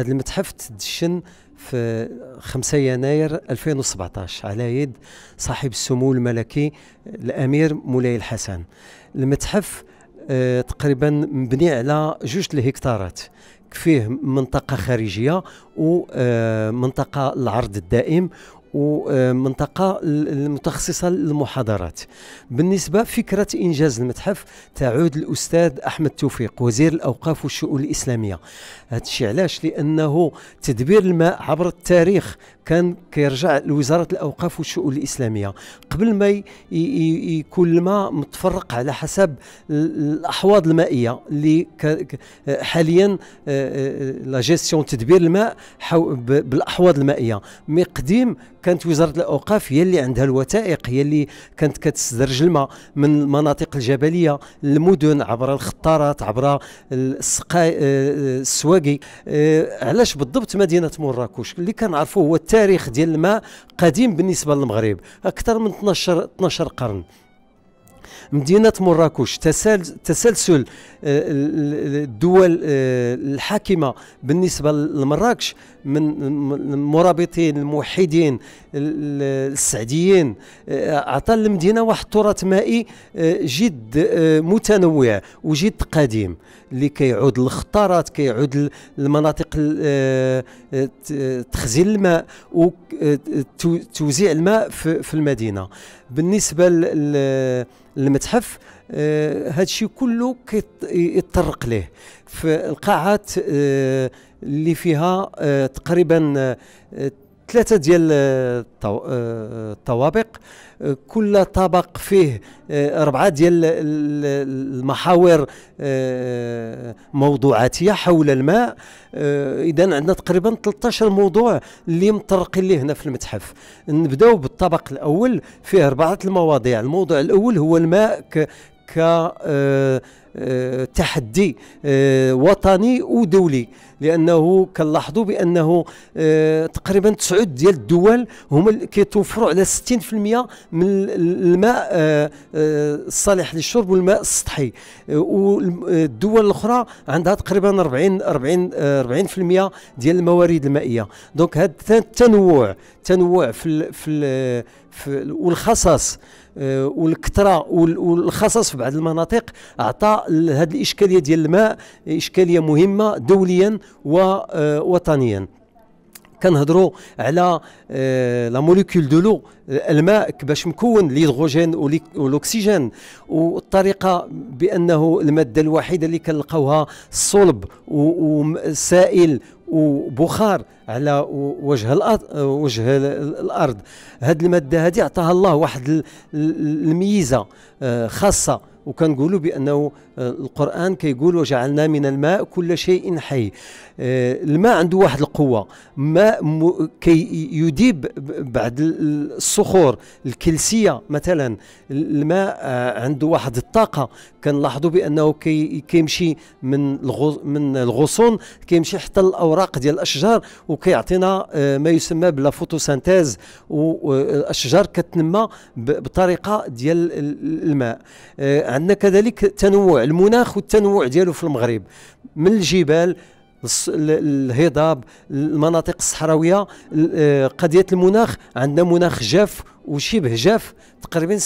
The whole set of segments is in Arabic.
هذا المتحف تدشن في 5 يناير 2017 على يد صاحب السمو الملكي الامير مولاي الحسن المتحف آه، تقريبا مبني على جوج الهكتارات فيه منطقة خارجية ومنطقة آه، العرض الدائم ومنطقه المتخصصه للمحاضرات بالنسبه فكره انجاز المتحف تعود الاستاذ احمد توفيق وزير الاوقاف والشؤون الاسلاميه هذا الشيء علاش لانه تدبير الماء عبر التاريخ كان كيرجع لوزاره الاوقاف والشؤون الاسلاميه قبل ما يكون الماء متفرق على حسب الاحواض المائيه اللي حاليا آه، آه، لا تدبير الماء بالاحواض المائيه مي قديم كانت وزاره الاوقاف هي اللي عندها الوثائق هي اللي كانت كتستدرج الماء من المناطق الجبليه للمدن عبر الخطارات عبر السقاي آه، آه، السواقي آه، علاش بالضبط مدينه مراكش اللي كنعرفوا هو التاريخ ديال الماء قديم بالنسبه للمغرب اكثر من 12 12 قرن مدينة مراكش تسلسل آه، الدول آه، الحاكمة بالنسبة لمراكش من المرابطين الموحدين السعديين أعطى آه، المدينة واحد تراث مائي جد متنوع وجد قديم اللي كيعود للخطارات كيعود للمناطق آه، آه، تخزين الماء وتوزيع الماء في المدينه بالنسبه للمتحف هذا آه، الشيء كله كيتطرق ليه في القاعات اللي فيها تقريبا ثلاثه ديال آه، آه، الطوابق آه، كل طبق فيه اربعه ديال المحاور موضوعاتيه حول الماء اذا عندنا تقريبا 13 موضوع اللي مطرقين ليه هنا في المتحف نبداو بالطبق الاول فيه اربعه المواضيع الموضوع الاول هو الماء كتحدي آه، آه، آه، وطني ودولي لانه كنلاحظوا بانه تقريبا تسعود ديال الدول هما اللي كيتوفروا على 60% من الماء الصالح للشرب والماء السطحي والدول الاخرى عندها تقريبا 40 40 40% ديال الموارد المائيه دونك هذا التنوع تنوع في في, في والخصص آه، والكثره والخصص في بعض المناطق اعطى هذه الاشكاليه ديال الماء اشكاليه مهمه دوليا ووطنيا آه، كنهضروا على آه، لا موليكول دو لو الماء باش مكون الهيدروجين والاكسجين والطريقه بانه الماده الوحيده اللي كنلقاوها الصلب والسائل وبخار على وجه الارض وجه الارض هاد الماده هذه عطاها الله واحد الميزه آه، خاصه وكنقولوا بانه آه، القران كيقول وجعلنا من الماء كل شيء حي آه، الماء عنده واحد القوه ماء كي يديب بعض الصخور الكلسيه مثلا الماء آه، عنده واحد الطاقه كنلاحظوا بانه كي كيمشي من من الغصون كيمشي حتى الاوراق ديال الاشجار وكيعطينا ما يسمى بلا فوتوسانتيز والاشجار كتنمى بطريقه ديال الماء عندنا كذلك تنوع المناخ والتنوع ديالو في المغرب من الجبال الهضاب المناطق الصحراويه آه، قضيه المناخ عندنا مناخ جاف وشبه جاف تقريبا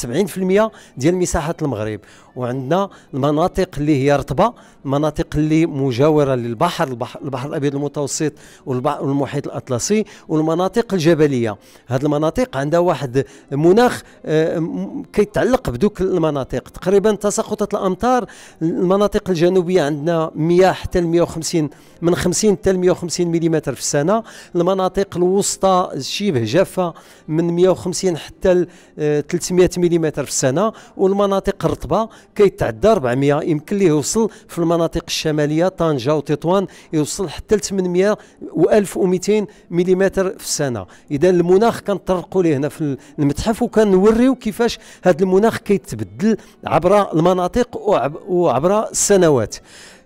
70% ديال مساحه المغرب وعندنا المناطق اللي هي رطبه المناطق اللي مجاوره للبحر البحر, البحر الابيض المتوسط والمحيط الاطلسي والمناطق الجبليه هذه المناطق عندها واحد مناخ آه، كيتعلق بدوك المناطق تقريبا تساقطات الامطار المناطق الجنوبيه عندنا مياه حتى 150 من 50 حتى 150 ملم في السنه المناطق الوسطى شبه جافه من 150 حتى حتى 300 آه، ملم في السنه والمناطق الرطبه كيتعدى 400 يمكن ليه يوصل في المناطق الشماليه طنجه وتطوان يوصل حتى 800 و 1200 ملم في السنه اذا المناخ كنطرقوا ليه هنا في المتحف وكنوريو كيفاش هذا المناخ كيتبدل عبر المناطق وعبر السنوات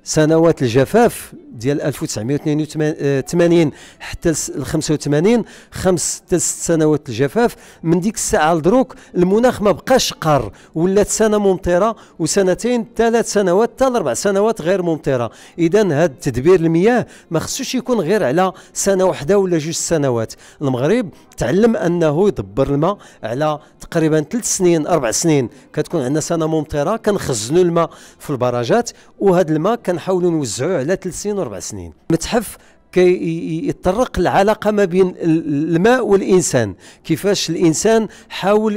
سنوات الجفاف ديال 1982 حتى ل 85 خمس حتى ست سنوات الجفاف من ديك الساعه لدروك المناخ ما بقاش قار ولات سنه ممطره وسنتين ثلاث سنوات حتى اربع سنوات غير ممطره اذا هذا تدبير المياه ما خصوش يكون غير على سنه واحده ولا جوج سنوات المغرب تعلم انه يدبر الماء على تقريبا ثلاث سنين اربع سنين كتكون عندنا سنه ممطره كنخزنوا الماء في البراجات وهذا الماء كان كنحاولوا نوزعوه على ثلاث سنين وربع سنين متحف كي يطرق العلاقه ما بين الماء والانسان كيفاش الانسان حاول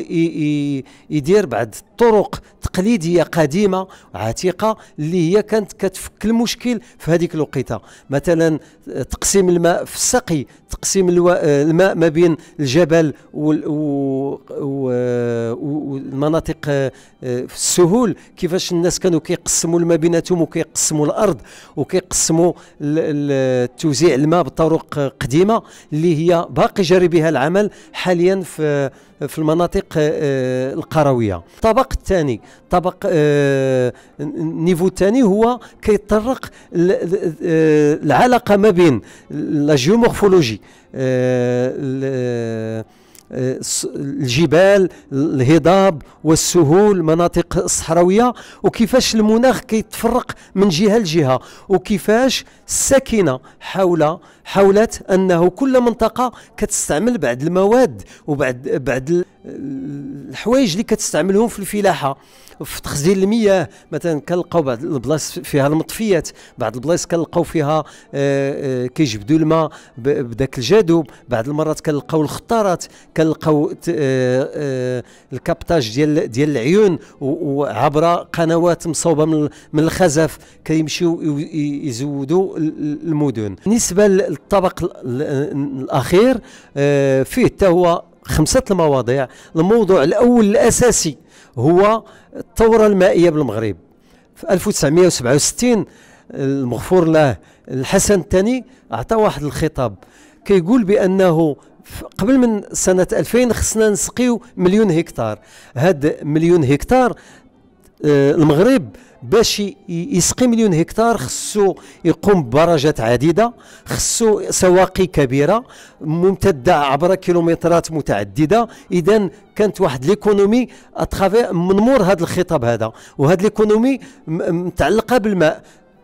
يدير بعض الطرق تقليديه قديمه عتيقه اللي هي كانت كتفك المشكل في هذيك الوقيته مثلا تقسيم الماء في السقي تقسيم الماء ما بين الجبل والمناطق آه، في السهول كيفاش الناس كانوا كيقسموا ما بيناتهم وكيقسموا الارض وكيقسموا التوزيع توزيع الماء بطرق قديمه اللي هي باقي جاري بها العمل حاليا في في المناطق آه، القرويه الطبق الثاني طبق النيفو آه، الثاني هو كيتطرق آه، العلاقه ما بين لا جيومورفولوجي الجبال الهضاب والسهول مناطق الصحراويه وكيفاش المناخ كيتفرق من جهه لجهه وكيفاش الساكنه حول حولت انه كل منطقه كتستعمل بعض المواد وبعد بعض الحوايج اللي كتستعملهم في الفلاحه في تخزين المياه مثلا كنلقاو بعض البلايص فيها المطفيات بعض البلايص كنلقاو فيها آه، آه، كيجبدوا الماء بداك الجاذوب بعض المرات كنلقاو الخطارات كنلقاو آه، الكابتاج ديال ديال العيون وعبر قنوات مصوبه من من الخزف كيمشيو يزودوا المدن بالنسبه للطبق الاخير فيه حتى هو خمسة المواضيع الموضوع الأول الأساسي هو الثورة المائية بالمغرب في 1967 المغفور له الحسن الثاني أعطى واحد الخطاب كيقول بأنه قبل من سنة 2000 خصنا نسقيو مليون هكتار هاد مليون هكتار آه، المغرب باش يسقي مليون هكتار خصو يقوم ببرجات عديده خصو سواقي كبيره ممتده عبر كيلومترات متعدده اذا كانت واحد ليكونومي من مور هذا الخطاب هذا وهذه ليكونومي متعلقه بالماء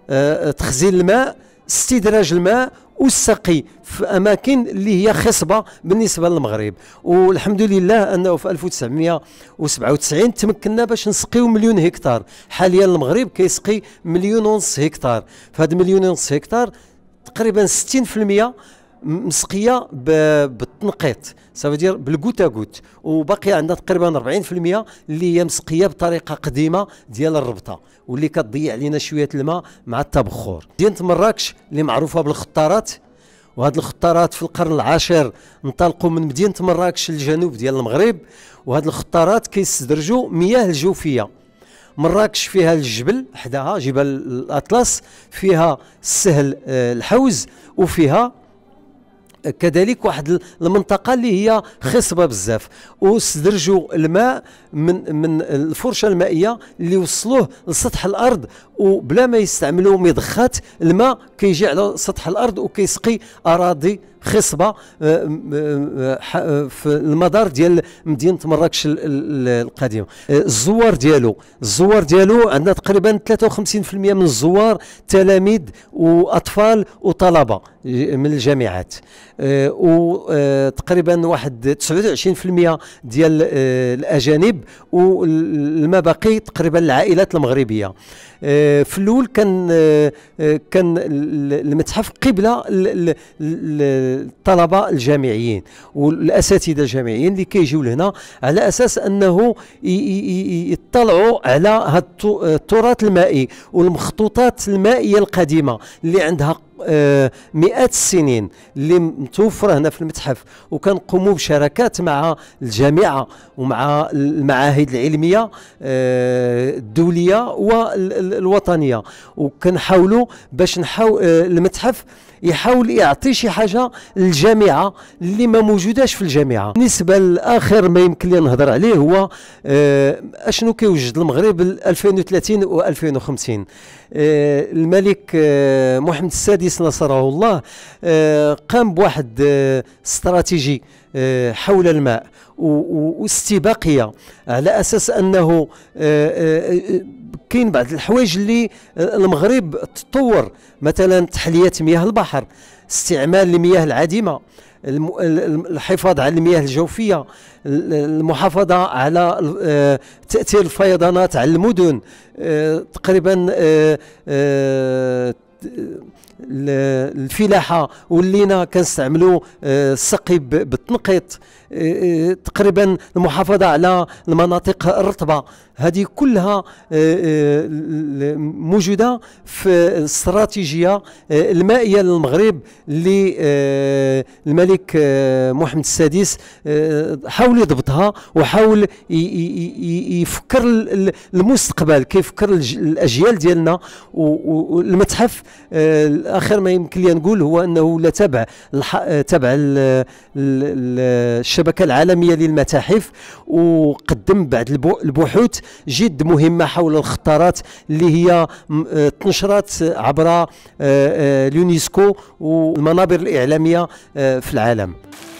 آه، آه، تخزين الماء استدراج الماء والسقي في اماكن اللي هي خصبه بالنسبه للمغرب والحمد لله انه في 1997 تمكنا باش نسقيو مليون هكتار حاليا المغرب كيسقي مليون ونص هكتار فهاد مليون ونص هكتار تقريبا 60% مسقيه بالتنقيط سافو دير بالكوت كوت وباقي عندها تقريبا 40% اللي هي مسقيه بطريقه قديمه ديال الربطه واللي كتضيع علينا شويه الماء مع التبخر مدينه مراكش اللي معروفه بالخطارات وهاد الخطارات في القرن العاشر انطلقوا من مدينه مراكش للجنوب ديال المغرب وهاد الخطارات كيستدرجوا مياه الجوفيه مراكش فيها الجبل حداها جبال الاطلس فيها السهل آه، الحوز وفيها كذلك واحد المنطقه اللي هي خصبه بزاف واستدرجوا الماء من من الفرشه المائيه اللي وصلوه لسطح الارض وبلا ما يستعملوا مضخات الماء كيجي على سطح الارض وكيسقي اراضي خصبه آه، آه، آه، في المدار ديال مدينه مراكش القديمه الزوار ديالو الزوار ديالو عندنا تقريبا 53% من الزوار تلاميذ واطفال وطلبه من الجامعات وتقريبا واحد 29% ديال الاجانب والما باقي تقريبا العائلات المغربيه في الاول كان كان المتحف قبله الطلبه الجامعيين والاساتذه الجامعيين اللي كيجيو لهنا على اساس انه يطلعوا على هذا التراث المائي والمخطوطات المائيه القديمه اللي عندها آه، مئات السنين اللي متوفره هنا في المتحف وكنقوموا بشراكات مع الجامعه ومع المعاهد العلميه آه، الدوليه والوطنيه وكنحاولوا باش نحاول آه، المتحف يحاول يعطي شي حاجه للجامعه اللي ما موجوداش في الجامعه بالنسبه لاخر ما يمكن لي نهضر عليه هو اشنو كيوجد المغرب 2030 و 2050 الملك محمد السادس الرئيس نصره الله آه، قام بواحد آه، استراتيجي آه، حول الماء واستباقيه على اساس انه كاين بعض الحوايج اللي المغرب تطور مثلا تحليه مياه البحر استعمال المياه العديمه الحفاظ على المياه الجوفيه المحافظه على تاثير الفيضانات على المدن تقريبا الفلاحه ولينا كنستعملوا آه، السقي بالتنقيط آه، آه، تقريبا المحافظه على المناطق الرطبه هذه كلها موجوده في الاستراتيجيه المائيه للمغرب اللي الملك محمد السادس حاول يضبطها وحاول يفكر المستقبل كيفكر الاجيال ديالنا والمتحف اخر ما يمكن لي نقول هو انه لا تبع تابع تبع الشبكه العالميه للمتاحف وقدم بعض البحوث جد مهمه حول الخطارات اللي هي تنشرت عبر اليونسكو والمنابر الاعلاميه في العالم